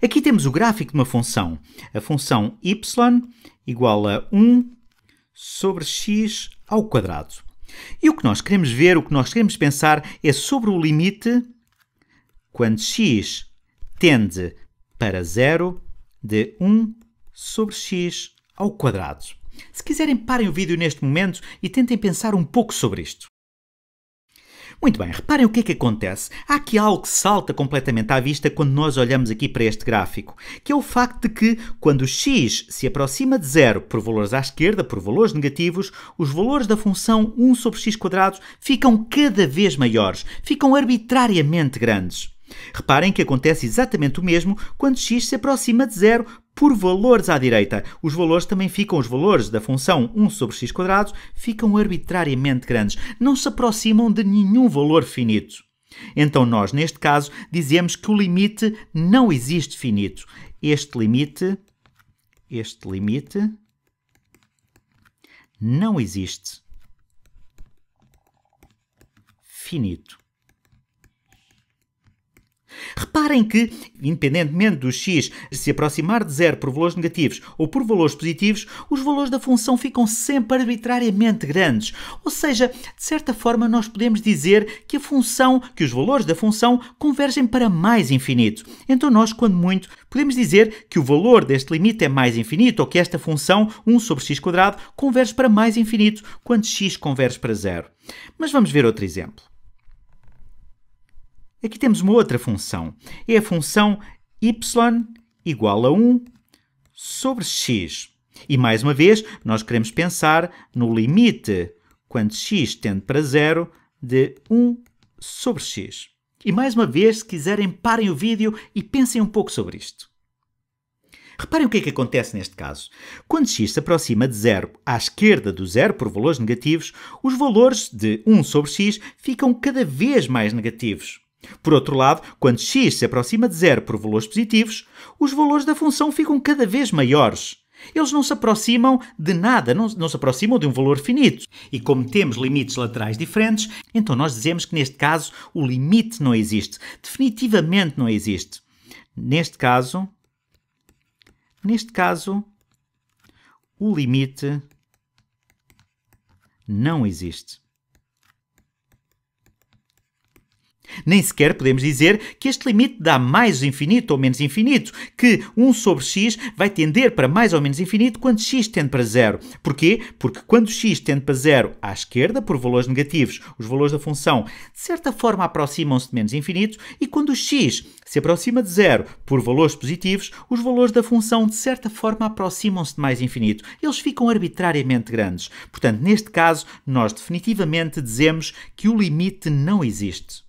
Aqui temos o gráfico de uma função. A função y igual a 1 sobre x ao quadrado. E o que nós queremos ver, o que nós queremos pensar é sobre o limite quando x tende para zero de 1 sobre x ao quadrado. Se quiserem, parem o vídeo neste momento e tentem pensar um pouco sobre isto. Muito bem, reparem o que é que acontece. Há aqui algo que salta completamente à vista quando nós olhamos aqui para este gráfico, que é o facto de que quando o x se aproxima de zero por valores à esquerda, por valores negativos, os valores da função 1 sobre x quadrados ficam cada vez maiores, ficam arbitrariamente grandes. Reparem que acontece exatamente o mesmo quando x se aproxima de zero por valores à direita. Os valores também ficam, os valores da função 1 sobre x quadrados ficam arbitrariamente grandes, não se aproximam de nenhum valor finito. Então nós, neste caso, dizemos que o limite não existe finito. Este limite, este limite não existe finito. Reparem que, independentemente do x se aproximar de zero por valores negativos ou por valores positivos, os valores da função ficam sempre arbitrariamente grandes. Ou seja, de certa forma nós podemos dizer que a função, que os valores da função convergem para mais infinito. Então nós, quando muito, podemos dizer que o valor deste limite é mais infinito ou que esta função 1 sobre x converge para mais infinito quando x converge para zero. Mas vamos ver outro exemplo. Aqui temos uma outra função. É a função y igual a 1 sobre x. E mais uma vez, nós queremos pensar no limite quando x tende para zero de 1 sobre x. E mais uma vez, se quiserem, parem o vídeo e pensem um pouco sobre isto. Reparem o que é que acontece neste caso. Quando x se aproxima de zero à esquerda do zero por valores negativos, os valores de 1 sobre x ficam cada vez mais negativos. Por outro lado, quando x se aproxima de zero por valores positivos, os valores da função ficam cada vez maiores. Eles não se aproximam de nada, não, não, se aproximam de um valor finito. E como temos limites laterais diferentes, então nós dizemos que neste caso o limite não existe. Definitivamente não existe. Neste caso, neste caso, o limite não existe. Nem sequer podemos dizer que este limite dá mais infinito ou menos infinito, que 1 sobre x vai tender para mais ou menos infinito quando x tende para zero. Porquê? Porque quando x tende para zero à esquerda, por valores negativos, os valores da função de certa forma aproximam-se de menos infinito, e quando x se aproxima de zero por valores positivos, os valores da função de certa forma aproximam-se de mais infinito. Eles ficam arbitrariamente grandes. Portanto, neste caso, nós definitivamente dizemos que o limite não existe.